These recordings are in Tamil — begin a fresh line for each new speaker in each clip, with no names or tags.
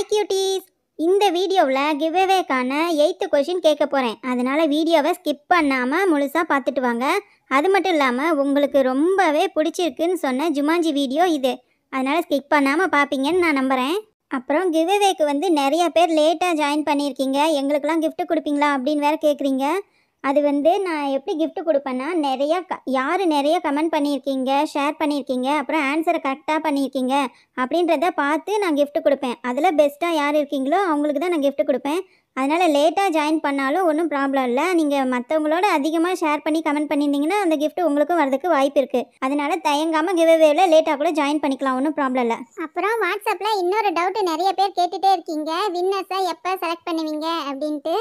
ஹாய் கியூட்டீஸ் இந்த வீடியோவில் கிவ்வேக்கான எயித்து கொஷின் கேட்க போகிறேன் அதனால் வீடியோவை ஸ்கிப் பண்ணாமல் முழுசாக பார்த்துட்டு வாங்க அது மட்டும் இல்லாமல் உங்களுக்கு ரொம்பவே பிடிச்சிருக்குன்னு சொன்ன ஜுமாஞ்சி வீடியோ இது அதனால் ஸ்கிப் பண்ணாமல் பார்ப்பீங்கன்னு நான் நம்புகிறேன் அப்புறம் கிவ்வேக்கு வந்து நிறைய பேர் லேட்டாக ஜாயின் பண்ணியிருக்கீங்க எங்களுக்கெல்லாம் கிஃப்ட் கொடுப்பீங்களா அப்படின்னு வேறு கேட்குறீங்க அது வந்து நான் எப்படி கிஃப்ட் கொடுப்பேன்னா நிறையா க யார் நிறைய கமெண்ட் பண்ணியிருக்கீங்க ஷேர் பண்ணியிருக்கீங்க அப்புறம் ஆன்சரை கரெக்டாக பண்ணியிருக்கீங்க அப்படின்றத பார்த்து நான் கிஃப்ட் கொடுப்பேன் அதில் பெஸ்ட்டாக யார் இருக்கீங்களோ அவங்களுக்கு தான் நான் கிஃப்ட் கொடுப்பேன் அதனால் லேட்டாக ஜாயின் பண்ணாலும் ஒன்றும் ப்ராப்ளம் இல்லை நீங்கள் மற்றவங்களோட அதிகமாக ஷேர் பண்ணி கமெண்ட் பண்ணியிருந்தீங்கன்னா அந்த கிஃப்ட் உங்களுக்கும் வரதுக்கு வாய்ப்பு இருக்குது அதனால் தயங்காமல் கிவ்வேவில் லேட்டாக கூட ஜாயின் பண்ணிக்கலாம் ஒன்றும் ப்ராப்ளம் இல்லை அப்புறம் வாட்ஸ்அப்பில் இன்னொரு டவுட்டு நிறைய
பேர் கேட்டுகிட்டே இருக்கீங்க வின்னர்ஸை எப்போ செலக்ட் பண்ணுவீங்க அப்படின்ட்டு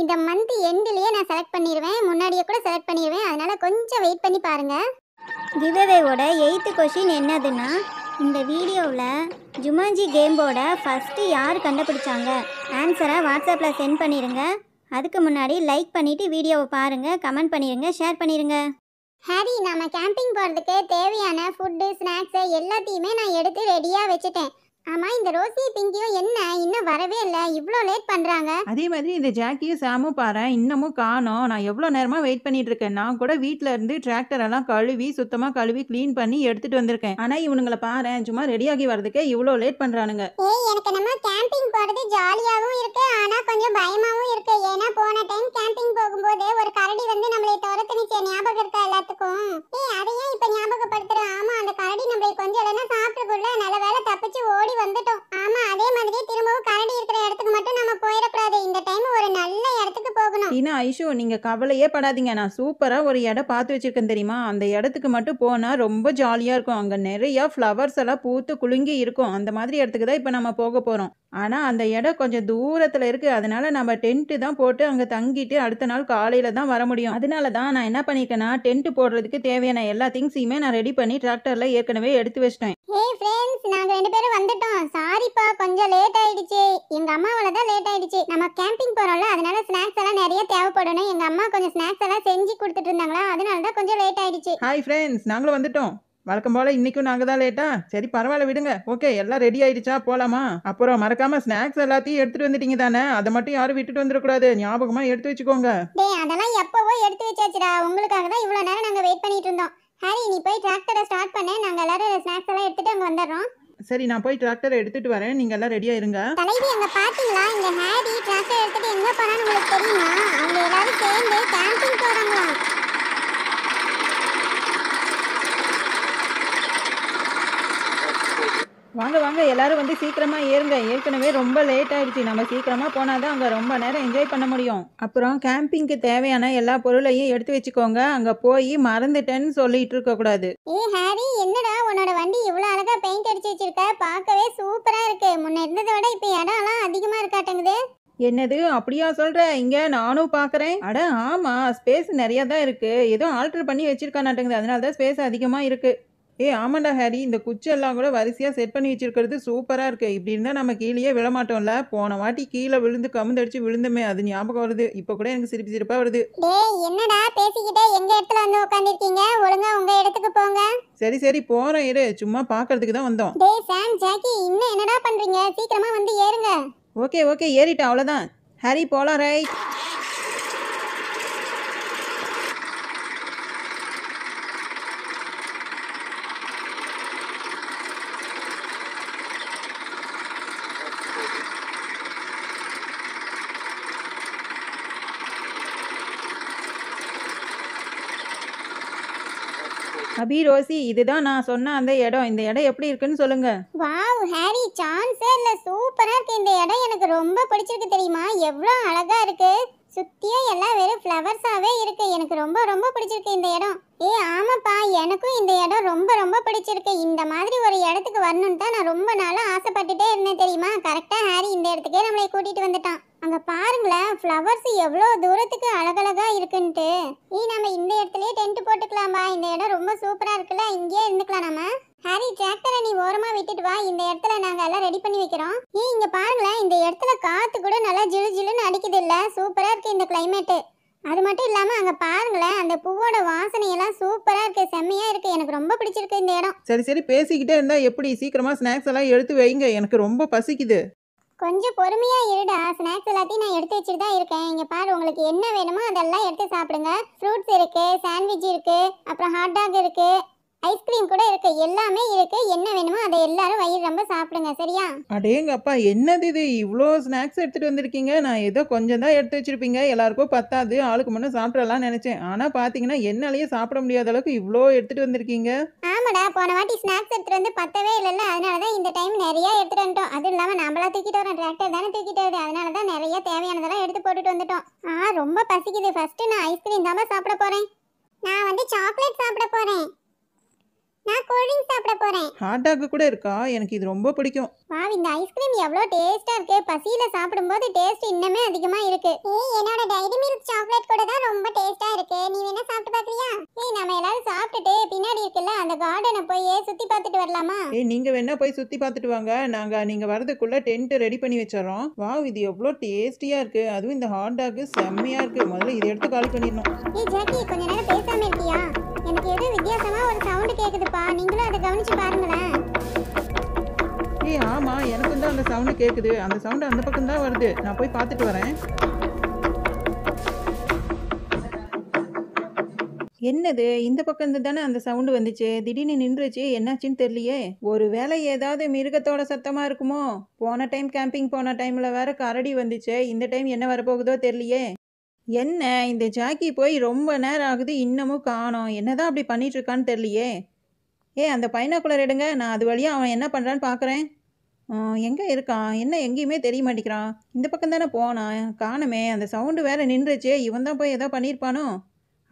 இந்த மந்த் எண்ட்லேயே நான் செலக்ட் பண்ணிடுவேன் முன்னாடியே கூட செலக்ட் பண்ணிடுவேன் அதனால் கொஞ்சம் வெயிட் பண்ணி பாருங்கள்
கிவேவேவோட எயித்து கொஷின் என்னதுன்னா இந்த வீடியோவில் ஜுமாஞ்சி கேம்போட ஃபஸ்ட்டு யார் கண்டுபிடிச்சாங்க ஆன்சரை வாட்ஸ்அப்பில் சென்ட் பண்ணிடுங்க அதுக்கு முன்னாடி லைக் பண்ணிவிட்டு வீடியோவை பாருங்கள் கமெண்ட் பண்ணிடுங்க ஷேர் பண்ணிடுங்க ஹாரி நாம் கேம்பிங் போகிறதுக்கு தேவையான
ஃபுட்டு ஸ்நாக்ஸு எல்லாத்தையுமே நான் எடுத்து ரெடியாக வச்சுட்டேன் ஆமா இந்த ரோசி பிங்கியோ
என்ன இன்னும் வரவே இல்ல இவ்ளோ லேட் பண்றாங்க அதே மாதிரி இந்த ஜாக்கியும் சாமும் பாரு இன்னமும் காணோம் நான் எவ்வளோ நேரமா வெயிட் பண்ணிட்டு இருக்கேன் நான் கூட வீட்ல இருந்து டிராக்டர் எல்லாம் கழுவி சுத்தமாக கழுவி க்ளீன் பண்ணி எடுத்துட்டு வந்திருக்கேன் ஆனால் இவனுங்களை பாறேன் சும்மா ரெடியாகி வர்றதுக்கே இவ்வளோ லேட் பண்றானுங்க ஏய் எனக்கு நம்ம கேம்பிங் போறது ஜாலியாகவும் இருக்கு ஆனா கொஞ்சம் பயமாவும் இருக்கு ஏன்னா போன டைம் கேம்பிங்
போகும்போது ஒரு கரடி வந்து நம்மளை துரத்துனுச்சு ஞாபகம் இருக்கா எல்லாத்துக்கும் ஏய் அதையே
நீங்கள் கவலையே படாதீங்க நான் சூப்பராக ஒரு இடம் பார்த்து வச்சுருக்கேன் தெரியுமா அந்த இடத்துக்கு மட்டும் போனால் ரொம்ப ஜாலியாக இருக்கும் அங்கே நிறையா ஃப்ளவர்ஸ் எல்லாம் பூத்து குலுங்கி இருக்கும் அந்த மாதிரி இடத்துக்கு தான் இப்போ நம்ம போக போகிறோம் ஆனால் அந்த இடம் கொஞ்சம் தூரத்தில் இருக்குது அதனால் நம்ம டென்ட்டு தான் போட்டு அங்கே தங்கிட்டு அடுத்த நாள் காலையில் தான் வர முடியும் அதனால தான் நான் என்ன பண்ணியிருக்கேன்னா டென்ட்டு போடுறதுக்கு தேவையான எல்லா திங்ஸையுமே நான் ரெடி பண்ணி டிராக்டரில் ஏற்கனவே எடுத்து வச்சிட்டேன்
ஹே ஃப்ரெண்ட்ஸ்
நாங்கள் ரெண்டு பேரும் வந்துட்டோம் சாரிப்பா கொஞ்சம் லேட்
ஆயிடுச்சு எங்கள் அம்மாவால் தான் லேட் ஆயிடுச்சு நம்ம கேம்பிங் போகிறோம்ல அதனால ஸ்நாக்ஸ் எல்லாம் நிறைய தேவைப்படணும் எங்கள்
அம்மா கொஞ்சம் ஸ்நாக்ஸ் எல்லாம் செஞ்சு கொடுத்துட்டு இருந்தாங்களா அதனால தான் கொஞ்சம் லேட் ஆயிடுச்சு ஹாய் ஃப்ரெண்ட்ஸ் நாங்களும் வந்துட்டோம் வழக்கம் போல் இன்றைக்கும் நாங்கள் தான் லேட்டா சரி பரவாயில்ல விடுங்க ஓகே எல்லாம் ரெடி ஆயிடுச்சா போகலாமா அப்புறம் மறக்காம ஸ்நாக்ஸ் எல்லாத்தையும் எடுத்துட்டு வந்துட்டீங்க தானே அதை மட்டும் யாரும் விட்டுட்டு வந்துடக்கூடாது ஞாபகமாக எடுத்து வச்சுக்கோங்க டேய்
அதெல்லாம் எப்பவோ எடுத்து வச்சாச்சுடா உங்களுக்காக தான் இவ்வளோ நேரம் நாங்கள் வெயிட் பண்ணிட்டு இருந்தோம் ஹரி நீ போய் டிராக்டரை ஸ்டார்ட்
பண்ணு நாங்க எல்லாரும் ஸ்நாக்ஸ் எல்லாம் எடுத்துட்டு அங்க வந்துடுறோம் சரி நான் போய் டிராக்டரை எடுத்துட்டு வரேன் நீங்க எல்லாம் ரெடியா இருங்க தலைவி அங்க பாத்தீங்களா இந்த ஹாரி டிராக்டர் எடுத்துட்டு எங்க போறான்னு உங்களுக்கு தெரியுமா அவங்க எல்லாரும் சேர்ந்து கேம்பிங் போறாங்க வாங்க வாங்க எல்லாரும் வந்து சீக்கிரமா ஏறுங்க ஏற்கனவே ரொம்ப லேட் ஆயிடுச்சு நம்ம சீக்கிரமா போனால் தான் அங்கே ரொம்ப நேரம் என்ஜாய் பண்ண முடியும் அப்புறம் கேம்பிங்க்கு தேவையான எல்லா பொருளையும் எடுத்து வச்சுக்கோங்க அங்கே போய் மறந்துட்டேன்னு சொல்லிட்டு இருக்க கூடாது ஏ ஹாரி
என்னடா உன்னோட வண்டி இவ்வளோ அழகா பெயிண்ட் அடிச்சு வச்சிருக்க பார்க்கவே சூப்பரா இருக்கு முன்ன இருந்ததை விட இப்போ
இடம்லாம் அதிகமா இருக்காட்டங்குது என்னது அப்படியா சொல்ற இங்க நானும் பாக்குறேன் அட ஆமா ஸ்பேஸ் நிறைய தான் இருக்கு ஏதோ ஆல்டர் பண்ணி வச்சிருக்கானாட்டங்குது அதனால தான் ஸ்பேஸ் அதிகமா இருக்கு ஏ ஆமாண்டா ஹாரி இந்த குச்செல்லாம் கூட வரிசையாக செட் பண்ணி வச்சிருக்கிறது சூப்பராக இருக்குது இப்படி இருந்தால் நம்ம கீழேயே விழமாட்டோம்ல போன வாட்டி கீழே விழுந்து கமுந்தடிச்சு விழுந்தமே அது ஞாபகம் வருது இப்போ கூட எனக்கு சிரிப்பு சிரிப்பாக வருது
என்னடா பேசிக்கிட்டே எங்கள் இடத்துல வந்து உட்காந்துருக்கீங்க ஒழுங்காக உங்கள் இடத்துக்கு போங்க
சரி சரி போகிறோம் இரு சும்மா பார்க்கறதுக்கு தான் வந்தோம் டேய் சாம் ஜாக்கி இன்னும் என்னடா பண்ணுறீங்க சீக்கிரமாக வந்து ஏறுங்க ஓகே ஓகே ஏறிட்டேன் அவ்வளோதான் ஹாரி போலாம் ரைட் அபி ரோசி இதுதான் நான் சொன்ன அந்த இடம் இந்த இடம் எப்படி இருக்குன்னு சொல்லுங்க வாவ் ஹாரி சான்ஸே இல்ல சூப்பரா
இருக்கு இந்த இடம் எனக்கு ரொம்ப பிடிச்சிருக்கு தெரியுமா எவ்வளோ அழகா இருக்கு சுத்தியே எல்லாம் வெறும் ஃப்ளவர்ஸாவே இருக்கு எனக்கு ரொம்ப ரொம்ப பிடிச்சிருக்கு இந்த இடம் ஏ ஆமாப்பா எனக்கும் இந்த இடம் ரொம்ப ரொம்ப பிடிச்சிருக்கு இந்த மாதிரி ஒரு இடத்துக்கு வரணும்னு தான் நான் ரொம்ப நாளாக ஆசைப்பட்டுட்டே இருந்தேன் தெரியுமா கரெக்டாக ஹாரி இந்த இடத்துக்கே நம்மளை கூட்டிகிட்டு வந்துட்டான் அங்கே பாருங்களேன் ஃப்ளவர்ஸ் எவ்வளோ தூரத்துக்கு அழகழகாக இருக்குன்ட்டு விட்டுட்டு வா இந்த இடத்துல நாங்கள் எல்லாம் ரெடி பண்ணி வைக்கிறோம் ஏ இங்கே பாருங்களேன் இந்த இடத்துல காற்று கூட நல்லா ஜிலு ஜிலுன்னு அடிக்குது இல்ல சூப்பராக இருக்குது இந்த கிளைமேட் அது மட்டும் இல்லாமல் அங்கே பாருங்களேன் அந்த பூவோட வாசனையெல்லாம் சூப்பராக இருக்குது செம்மையாக இருக்குது எனக்கு ரொம்ப பிடிச்சிருக்கு
இந்த இடம் சரி சரி பேசிக்கிட்டே இருந்தா எப்படி சீக்கிரமாக ஸ்நாக்ஸ் எல்லாம் எடுத்து வைங்க எனக்கு ரொம்ப பசிக்குது
கொஞ்சம் பொறுமையாக இருடா ஸ்நாக்ஸ் எல்லாத்தையும் நான் எடுத்து வச்சுட்டு தான் இருக்கேன் இங்கே பாரு உங்களுக்கு என்ன வேணுமோ அதெல்லாம் எடுத்து சாப்பிடுங்க ஃப்ரூட்ஸ் இருக்குது சாண்ட்விச் இருக்குது அப்புறம் ஹாட் டாக் இருக்குது ஐஸ்கிரீம் கூட இருக்கு எல்லாமே இருக்கு என்ன வேணுமோ அதை எல்லாரும் வயிறு ரொம்ப சாப்பிடுங்க சரியா
அப்பா என்னது இது இவ்வளோ ஸ்நாக்ஸ் எடுத்துட்டு வந்திருக்கீங்க நான் ஏதோ கொஞ்சம் தான் எடுத்து வச்சிருப்பீங்க எல்லாருக்கும் பத்தாது ஆளுக்கு மட்டும் சாப்பிடலாம் நினைச்சேன் ஆனா பாத்தீங்கன்னா என்னாலயே சாப்பிட முடியாத அளவுக்கு இவ்வளோ எடுத்துட்டு வந்திருக்கீங்க ஆமாடா போன வாட்டி ஸ்நாக்ஸ் எடுத்துட்டு வந்து பத்தவே இல்லைல்ல அதனாலதான் தான் இந்த டைம் நிறைய எடுத்துட்டு வந்துட்டோம் அது இல்லாம நம்மளா தூக்கிட்டு
வரோம் டிராக்டர் தானே தூக்கிட்டு வருது அதனாலதான் தான் நிறைய தேவையானதெல்லாம் எடுத்து போட்டுட்டு வந்துட்டோம் ஆ ரொம்ப பசிக்குது ஃபர்ஸ்ட் நான் ஐஸ்கிரீம் தான் சாப்பிட போறேன் நான் வந்து சாக்லேட் சாப்பிட போறேன் சாப்பிட போறேன்
ஹாட் டாக் கூட இருக்கா எனக்கு இது ரொம்ப பிடிக்கும்
வா இந்த ஐஸ்கிரீம் எவ்வளவு டேஸ்டா இருக்கு பசியில சாப்பிடும்போது டேஸ்ட் இன்னமே அதிகமா இருக்கு ஏய் என்னோட டைரி மில்க் சாக்லேட் கூட தான்
ரொம்ப டேஸ்டா இருக்கு நீ வேணா சாப்பிட்டு பாக்கறியா ஏய் நாம எல்லாரும் சாப்பிட்டுட்டு பின்னாடி இருக்கல அந்த கார்டனை போய் சுத்தி பார்த்துட்டு வரலாமா ஏய் நீங்க வேணா போய் சுத்தி பார்த்துட்டு வாங்க நாங்க நீங்க வரதுக்குள்ள டென்ட் ரெடி பண்ணி வச்சறோம் வா இது எவ்வளவு டேஸ்டியா இருக்கு அதுவும் இந்த ஹாட் டாக் செம்மையா இருக்கு முதல்ல இதை எடுத்து கால் பண்ணிரணும்
ஏய் ஜாக்கி கொஞ்ச நேரம் பேசாம இருக்கியா எனக்கு எது வித்தியாசமா ஒரு சவுண்ட் கேக்குதுப்பா
நீங்களும் அதை கவனிச்சு பாருங்களேன் ஏய் ஆமா எனக்கும் தான் அந்த சவுண்ட் கேக்குது அந்த சவுண்ட் அந்த பக்கம் தான் வருது நான் போய் பார்த்துட்டு வரேன் என்னது இந்த பக்கம் இருந்து தானே அந்த சவுண்டு வந்துச்சு திடீர்னு நின்றுச்சு என்னாச்சுன்னு தெரியலையே ஒரு வேலை ஏதாவது மிருகத்தோட சத்தமாக இருக்குமோ போன டைம் கேம்பிங் போன டைமில் வேற கரடி வந்துச்சு இந்த டைம் என்ன வரப்போகுதோ தெரியலையே என்ன இந்த ஜாக்கி போய் ரொம்ப நேரம் ஆகுது இன்னமும் காணோம் என்னதான் அப்படி பண்ணிகிட்ருக்கான்னு தெரியலையே ஏ அந்த பைனாக்குலர் எடுங்க நான் அது வழியாக அவன் என்ன பண்ணுறான்னு பார்க்குறேன் எங்கே இருக்கான் என்ன எங்கேயுமே தெரிய மாட்டேங்கிறான் இந்த பக்கம் தானே போனான் காணுமே அந்த சவுண்டு வேறு நின்றுச்சே இவன் தான் போய் ஏதோ பண்ணியிருப்பானோ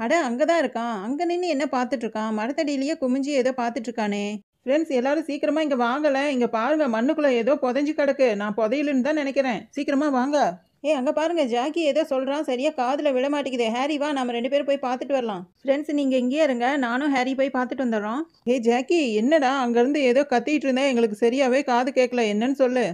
அட அங்கே தான் இருக்கான் அங்கே நின்று என்ன பார்த்துட்ருக்கான் மரத்தடியிலேயே குமிஞ்சி ஏதோ பார்த்துட்ருக்கானே ஃப்ரெண்ட்ஸ் எல்லாரும் சீக்கிரமாக இங்கே வாங்கலை இங்கே பாருங்கள் மண்ணுக்குள்ளே ஏதோ புதைஞ்சு கிடக்கு நான் புதையிலுன்னு தான் நினைக்கிறேன் சீக்கிரமாக வாங்க ஏ அங்கே பாருங்கள் ஜாக்கி ஏதோ சொல்கிறான் சரியாக காதில் விழ ஹேரி வா நம்ம ரெண்டு பேரும் போய் பார்த்துட்டு வரலாம் ஃப்ரெண்ட்ஸ் நீங்கள் இங்கேயே இருங்க நானும் ஹேரி போய் பார்த்துட்டு வந்துடுறோம் ஏ ஜாக்கி என்னடா அங்கேருந்து ஏதோ கத்திட்டு இருந்தா எங்களுக்கு சரியாகவே காது கேட்கல என்னன்னு சொல்லு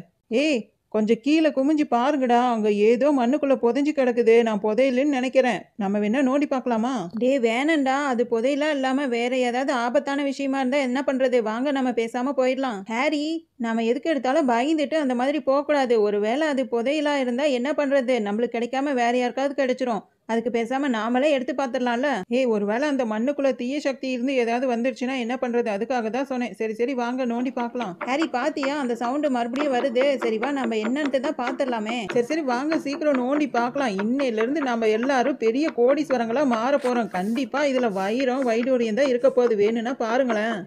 ஏய் கொஞ்சம் கீழே குமிஞ்சு பாருங்கடா அங்கே ஏதோ மண்ணுக்குள்ளே புதைஞ்சு கிடக்குது நான் புதையிலன்னு நினைக்கிறேன் நம்ம வேணா நோண்டி பார்க்கலாமா டே வேணண்டா அது புதையலாம் இல்லாமல் வேற ஏதாவது ஆபத்தான விஷயமா இருந்தால் என்ன பண்ணுறது வாங்க நம்ம பேசாமல் போயிடலாம் ஹாரி நம்ம எதுக்கு எடுத்தாலும் பயந்துட்டு அந்த மாதிரி போகக்கூடாது ஒரு வேளை அது புதையலாக இருந்தால் என்ன பண்ணுறது நம்மளுக்கு கிடைக்காம வேற யாருக்காவது கிடைச்சிரும் அதுக்கு பேசாமல் நாமளே எடுத்து பார்த்துடலாம்ல ஏய் ஒருவேளை அந்த மண்ணுக்குள்ளே தீய சக்தி இருந்து ஏதாவது வந்துருச்சுன்னா என்ன பண்ணுறது அதுக்காக தான் சொன்னேன் சரி சரி வாங்க நோண்டி பார்க்கலாம் ஹாரி பாத்தியா அந்த சவுண்டு மறுபடியும் வருது சரிவா நம்ம என்னன்ட்டு தான் பார்த்துடலாமே சரி சரி வாங்க சீக்கிரம் நோண்டி பார்க்கலாம் இருந்து நம்ம எல்லாரும் பெரிய கோடீஸ்வரங்களாக மாற போகிறோம் கண்டிப்பாக இதில் வைரம் வைடூரியம் தான் இருக்க போகுது வேணும்னா பாருங்களேன்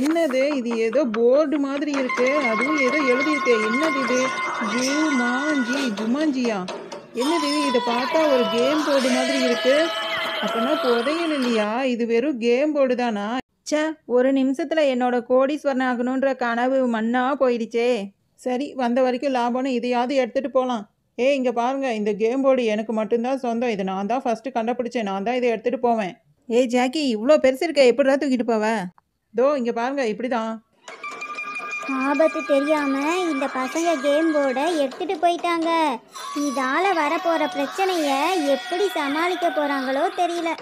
என்னது இது ஏதோ போர்டு மாதிரி இருக்கு அதுவும் ஏதோ எழுதியிருக்கேன் என்னது இது ஜூமாஞ்சி ஜுமாஞ்சியா என்னது இதை பார்த்தா ஒரு கேம் போர்டு மாதிரி இருக்கு அப்பனா புதையல் இல்லையா இது வெறும் கேம் போர்டு தானா சே ஒரு நிமிஷத்துல என்னோட கோடீஸ்வரன் ஆகணுன்ற கனவு மண்ணா போயிடுச்சே சரி வந்த வரைக்கும் லாபம்னு இதையாவது எடுத்துட்டு போகலாம் ஏ இங்கே பாருங்க இந்த கேம் போர்டு எனக்கு மட்டும்தான் சொந்தம் இது நான் தான் ஃபர்ஸ்ட் கண்டுபிடிச்சேன் நான் தான் இதை எடுத்துகிட்டு போவேன் ஏ ஜாக்கி இவ்வளோ பெருசு இருக்க எப்படிதான் தூக்கிட்டு போவேன் தோ இங்கே பாருங்க இப்படி தான் ஆபத்து தெரியாம இந்த பசங்க கேம்
போர்டை எடுத்துட்டு போயிட்டாங்க இதால வரப்போற பிரச்சனைய எப்படி சமாளிக்க போறாங்களோ தெரியல